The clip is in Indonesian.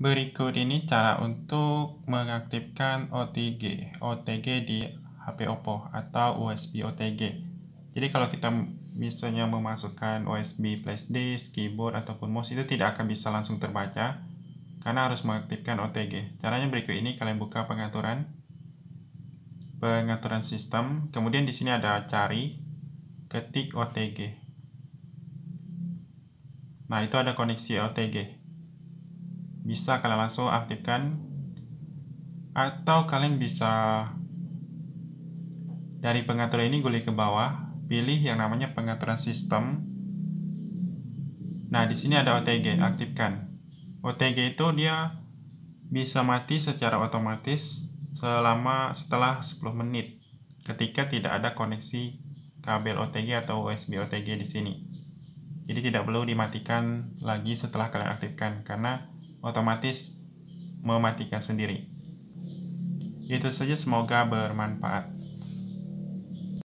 Berikut ini cara untuk mengaktifkan OTG, OTG di HP Oppo atau USB OTG. Jadi kalau kita misalnya memasukkan USB flash disk, keyboard ataupun mouse itu tidak akan bisa langsung terbaca karena harus mengaktifkan OTG. Caranya berikut ini kalian buka pengaturan pengaturan sistem, kemudian di sini ada cari ketik OTG. Nah, itu ada koneksi OTG bisa kalian langsung aktifkan atau kalian bisa dari pengaturan ini gulir ke bawah pilih yang namanya pengaturan sistem nah di sini ada OTG aktifkan OTG itu dia bisa mati secara otomatis selama setelah 10 menit ketika tidak ada koneksi kabel OTG atau USB OTG di sini jadi tidak perlu dimatikan lagi setelah kalian aktifkan karena otomatis mematikan sendiri. Itu saja semoga bermanfaat.